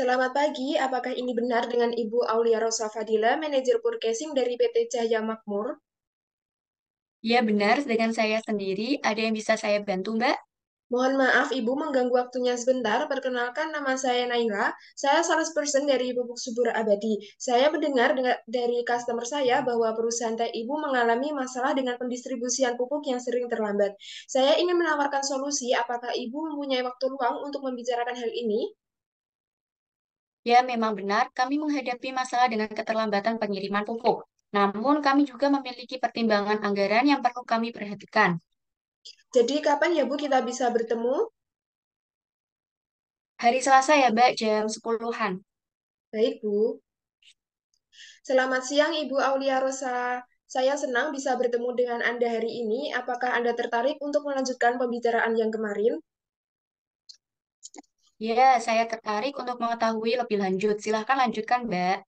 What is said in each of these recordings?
Selamat pagi, apakah ini benar dengan Ibu Aulia Rosa Fadila, manajer purchasing dari PT Cahaya Makmur? Ya benar, dengan saya sendiri. Ada yang bisa saya bantu, Mbak? Mohon maaf Ibu mengganggu waktunya sebentar. Perkenalkan nama saya Naila. Saya person dari Pupuk Subur Abadi. Saya mendengar dari customer saya bahwa perusahaan teh Ibu mengalami masalah dengan pendistribusian pupuk yang sering terlambat. Saya ingin menawarkan solusi apakah Ibu mempunyai waktu luang untuk membicarakan hal ini? Ya, memang benar, kami menghadapi masalah dengan keterlambatan pengiriman pupuk. Namun, kami juga memiliki pertimbangan anggaran yang perlu kami perhatikan. Jadi, kapan ya, Bu, kita bisa bertemu? Hari Selasa ya, Mbak, jam 10-an. Baik, Bu. Selamat siang, Ibu Aulia Rosa. Saya senang bisa bertemu dengan Anda hari ini. Apakah Anda tertarik untuk melanjutkan pembicaraan yang kemarin? Ya, saya tertarik untuk mengetahui lebih lanjut. Silahkan lanjutkan, Mbak.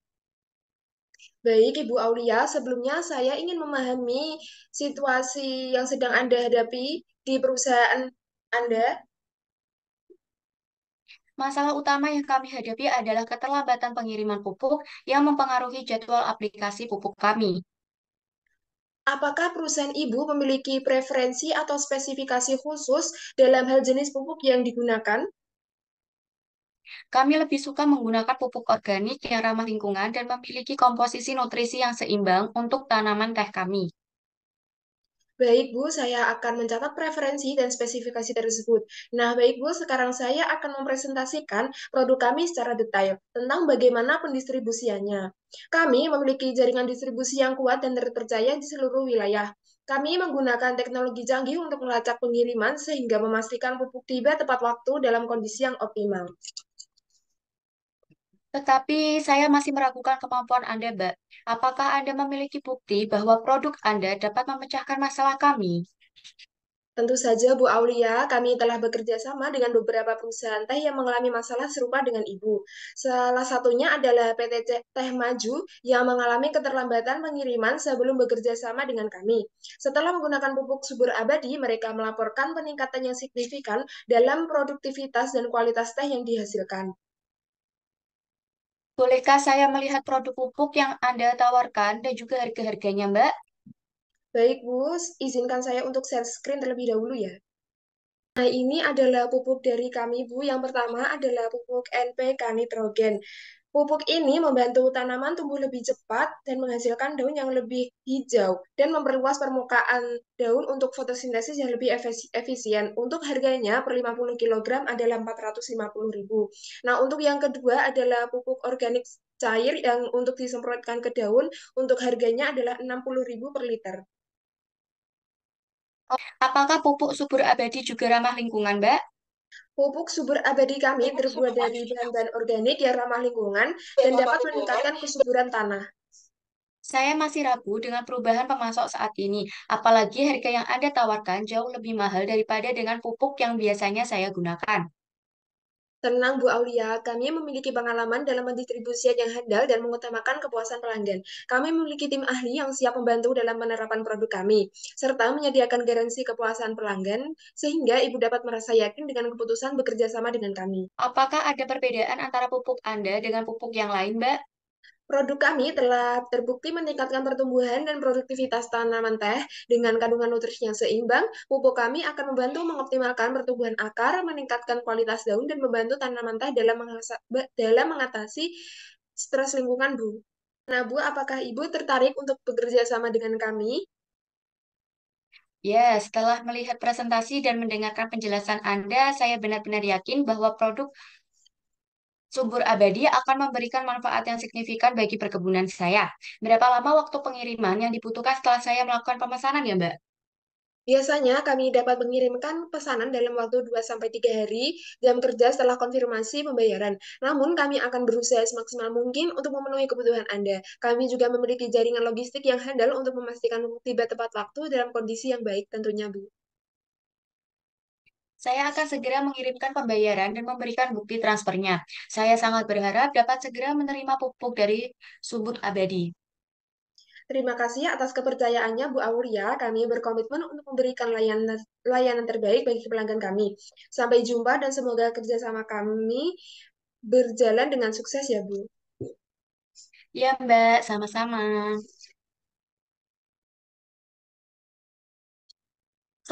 Baik, Ibu Aulia, sebelumnya saya ingin memahami situasi yang sedang Anda hadapi di perusahaan Anda. Masalah utama yang kami hadapi adalah keterlambatan pengiriman pupuk yang mempengaruhi jadwal aplikasi pupuk kami. Apakah perusahaan Ibu memiliki preferensi atau spesifikasi khusus dalam hal jenis pupuk yang digunakan? Kami lebih suka menggunakan pupuk organik yang ramah lingkungan dan memiliki komposisi nutrisi yang seimbang untuk tanaman teh kami. Baik Bu, saya akan mencatat preferensi dan spesifikasi tersebut. Nah, baik Bu, sekarang saya akan mempresentasikan produk kami secara detail tentang bagaimana pendistribusiannya. Kami memiliki jaringan distribusi yang kuat dan terpercaya di seluruh wilayah. Kami menggunakan teknologi canggih untuk melacak pengiriman sehingga memastikan pupuk tiba tepat waktu dalam kondisi yang optimal. Tetapi saya masih meragukan kemampuan Anda, Mbak. Apakah Anda memiliki bukti bahwa produk Anda dapat memecahkan masalah kami? Tentu saja, Bu Aulia, kami telah bekerja sama dengan beberapa perusahaan teh yang mengalami masalah serupa dengan Ibu. Salah satunya adalah PT Teh Maju yang mengalami keterlambatan pengiriman sebelum bekerja sama dengan kami. Setelah menggunakan pupuk subur abadi, mereka melaporkan peningkatan yang signifikan dalam produktivitas dan kualitas teh yang dihasilkan. Bolehkah saya melihat produk pupuk yang Anda tawarkan dan juga harga-harganya, Mbak? Baik, Bu. Izinkan saya untuk share screen terlebih dahulu ya. Nah, ini adalah pupuk dari kami, Bu. Yang pertama adalah pupuk NPK nitrogen. Pupuk ini membantu tanaman tumbuh lebih cepat dan menghasilkan daun yang lebih hijau dan memperluas permukaan daun untuk fotosintesis yang lebih efisien. Untuk harganya per 50 kg adalah 450.000. Nah, untuk yang kedua adalah pupuk organik cair yang untuk disemprotkan ke daun untuk harganya adalah 60.000 per liter. Apakah pupuk subur abadi juga ramah lingkungan, Mbak? Pupuk subur abadi kami terbuat dari bahan-bahan organik yang ramah lingkungan dan dapat meningkatkan kesuburan tanah. Saya masih ragu dengan perubahan pemasok saat ini, apalagi harga yang Anda tawarkan jauh lebih mahal daripada dengan pupuk yang biasanya saya gunakan. Tenang Bu Aulia, kami memiliki pengalaman dalam mendistribusian yang handal dan mengutamakan kepuasan pelanggan. Kami memiliki tim ahli yang siap membantu dalam penerapan produk kami, serta menyediakan garansi kepuasan pelanggan sehingga Ibu dapat merasa yakin dengan keputusan bekerja sama dengan kami. Apakah ada perbedaan antara pupuk Anda dengan pupuk yang lain, Mbak? Produk kami telah terbukti meningkatkan pertumbuhan dan produktivitas tanaman teh dengan kandungan nutrisi yang seimbang. Pupuk kami akan membantu mengoptimalkan pertumbuhan akar, meningkatkan kualitas daun, dan membantu tanaman teh dalam, dalam mengatasi stres lingkungan, Bu. Nah, Bu, apakah Ibu tertarik untuk bekerja sama dengan kami? Ya, setelah melihat presentasi dan mendengarkan penjelasan Anda, saya benar-benar yakin bahwa produk subur abadi akan memberikan manfaat yang signifikan bagi perkebunan saya. Berapa lama waktu pengiriman yang dibutuhkan setelah saya melakukan pemesanan ya, Mbak? Biasanya kami dapat mengirimkan pesanan dalam waktu 2-3 hari jam kerja setelah konfirmasi pembayaran. Namun kami akan berusaha semaksimal mungkin untuk memenuhi kebutuhan Anda. Kami juga memiliki jaringan logistik yang handal untuk memastikan tiba tepat waktu dalam kondisi yang baik tentunya, Bu. Saya akan segera mengirimkan pembayaran dan memberikan bukti transfernya. Saya sangat berharap dapat segera menerima pupuk dari Subut Abadi. Terima kasih atas kepercayaannya Bu Aulia. Kami berkomitmen untuk memberikan layanan layanan terbaik bagi pelanggan kami. Sampai jumpa dan semoga kerjasama kami berjalan dengan sukses ya Bu. Ya Mbak, sama-sama.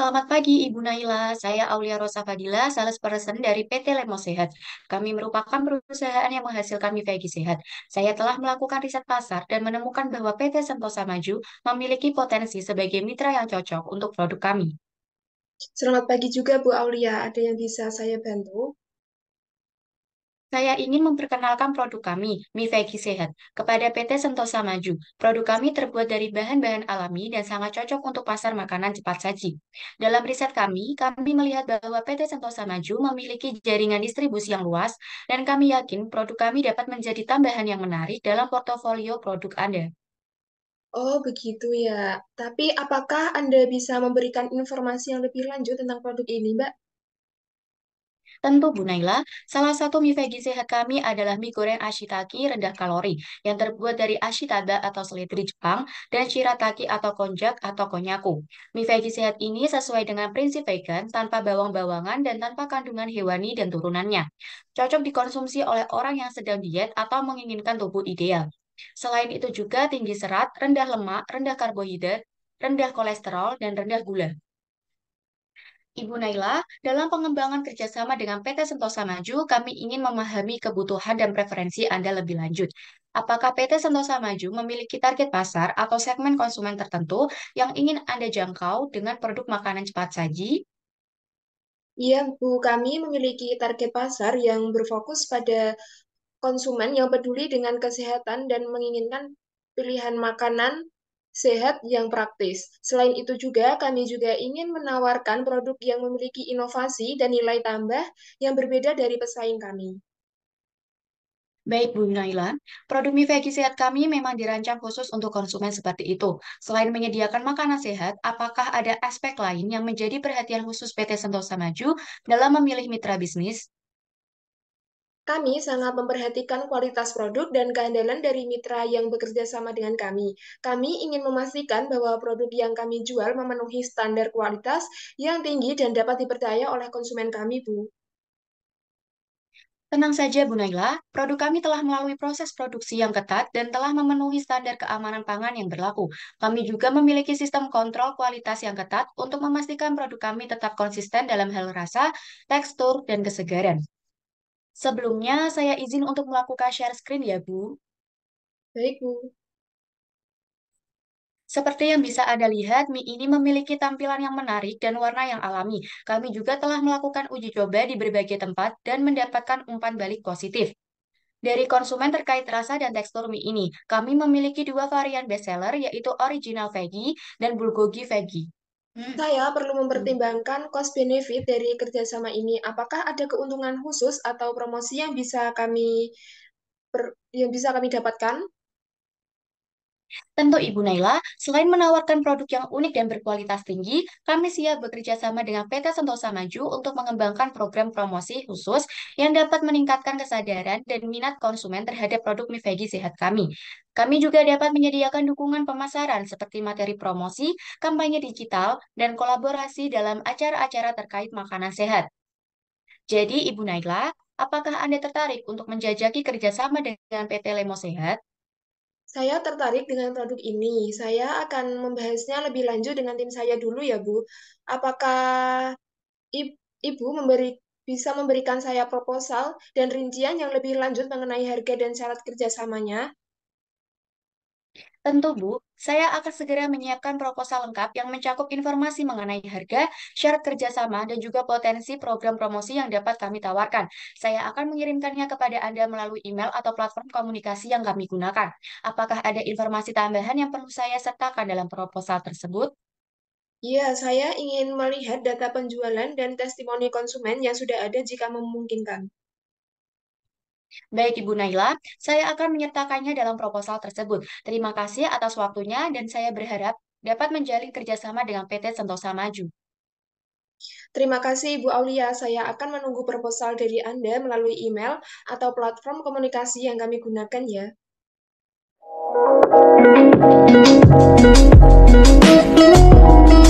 Selamat pagi Ibu Naila, saya Aulia Rosa Fadila, sales person dari PT Lemo Sehat. Kami merupakan perusahaan yang menghasilkan mie veggie sehat. Saya telah melakukan riset pasar dan menemukan bahwa PT Sentosa Maju memiliki potensi sebagai mitra yang cocok untuk produk kami. Selamat pagi juga Bu Aulia, ada yang bisa saya bantu? Saya ingin memperkenalkan produk kami, mie veggie sehat, kepada PT Sentosa Maju. Produk kami terbuat dari bahan-bahan alami dan sangat cocok untuk pasar makanan cepat saji. Dalam riset kami, kami melihat bahwa PT Sentosa Maju memiliki jaringan distribusi yang luas dan kami yakin produk kami dapat menjadi tambahan yang menarik dalam portofolio produk Anda. Oh, begitu ya. Tapi apakah Anda bisa memberikan informasi yang lebih lanjut tentang produk ini, Mbak? Tentu Bu Naila, salah satu mie veggie sehat kami adalah mie goreng ashitaki rendah kalori yang terbuat dari ashitaba atau seledri Jepang dan shirataki atau konjak atau konyaku. Mie veggie sehat ini sesuai dengan prinsip vegan tanpa bawang-bawangan dan tanpa kandungan hewani dan turunannya. Cocok dikonsumsi oleh orang yang sedang diet atau menginginkan tubuh ideal. Selain itu juga tinggi serat, rendah lemak, rendah karbohidrat, rendah kolesterol, dan rendah gula. Ibu Naila, dalam pengembangan kerjasama dengan PT Sentosa Maju, kami ingin memahami kebutuhan dan preferensi Anda lebih lanjut. Apakah PT Sentosa Maju memiliki target pasar atau segmen konsumen tertentu yang ingin Anda jangkau dengan produk makanan cepat saji? Iya, Bu, kami memiliki target pasar yang berfokus pada konsumen yang peduli dengan kesehatan dan menginginkan pilihan makanan sehat yang praktis. Selain itu juga, kami juga ingin menawarkan produk yang memiliki inovasi dan nilai tambah yang berbeda dari pesaing kami. Baik, Bu Naila. Produk mie veggie sehat kami memang dirancang khusus untuk konsumen seperti itu. Selain menyediakan makanan sehat, apakah ada aspek lain yang menjadi perhatian khusus PT Sentosa Maju dalam memilih mitra bisnis? Kami sangat memperhatikan kualitas produk dan keandalan dari mitra yang bekerja sama dengan kami. Kami ingin memastikan bahwa produk yang kami jual memenuhi standar kualitas yang tinggi dan dapat dipercaya oleh konsumen kami, Bu. Tenang saja, Bu Naila. Produk kami telah melalui proses produksi yang ketat dan telah memenuhi standar keamanan pangan yang berlaku. Kami juga memiliki sistem kontrol kualitas yang ketat untuk memastikan produk kami tetap konsisten dalam hal rasa, tekstur, dan kesegaran. Sebelumnya, saya izin untuk melakukan share screen ya, Bu. Baik, Bu. Seperti yang bisa Anda lihat, mie ini memiliki tampilan yang menarik dan warna yang alami. Kami juga telah melakukan uji coba di berbagai tempat dan mendapatkan umpan balik positif. Dari konsumen terkait rasa dan tekstur mie ini, kami memiliki dua varian bestseller yaitu Original Veggie dan Bulgogi Veggie. Hmm. Saya perlu mempertimbangkan hmm. cost benefit dari kerjasama ini. Apakah ada keuntungan khusus atau promosi yang bisa kami per, yang bisa kami dapatkan? Tentu Ibu Naila, selain menawarkan produk yang unik dan berkualitas tinggi, kami siap bekerja sama dengan PT Sentosa Maju untuk mengembangkan program promosi khusus yang dapat meningkatkan kesadaran dan minat konsumen terhadap produk mie sehat kami. Kami juga dapat menyediakan dukungan pemasaran seperti materi promosi, kampanye digital, dan kolaborasi dalam acara-acara terkait makanan sehat. Jadi, Ibu Naila, apakah Anda tertarik untuk menjajaki kerjasama dengan PT Lemo Sehat? Saya tertarik dengan produk ini. Saya akan membahasnya lebih lanjut dengan tim saya dulu ya, Bu. Apakah Ibu memberi bisa memberikan saya proposal dan rincian yang lebih lanjut mengenai harga dan syarat kerjasamanya? Tentu, Bu. Saya akan segera menyiapkan proposal lengkap yang mencakup informasi mengenai harga, syarat kerjasama, dan juga potensi program promosi yang dapat kami tawarkan. Saya akan mengirimkannya kepada Anda melalui email atau platform komunikasi yang kami gunakan. Apakah ada informasi tambahan yang perlu saya sertakan dalam proposal tersebut? Ya, saya ingin melihat data penjualan dan testimoni konsumen yang sudah ada jika memungkinkan. Baik Ibu Naila, saya akan menyertakannya dalam proposal tersebut. Terima kasih atas waktunya dan saya berharap dapat menjalin kerjasama dengan PT Sentosa Maju. Terima kasih Ibu Aulia, saya akan menunggu proposal dari Anda melalui email atau platform komunikasi yang kami gunakan ya.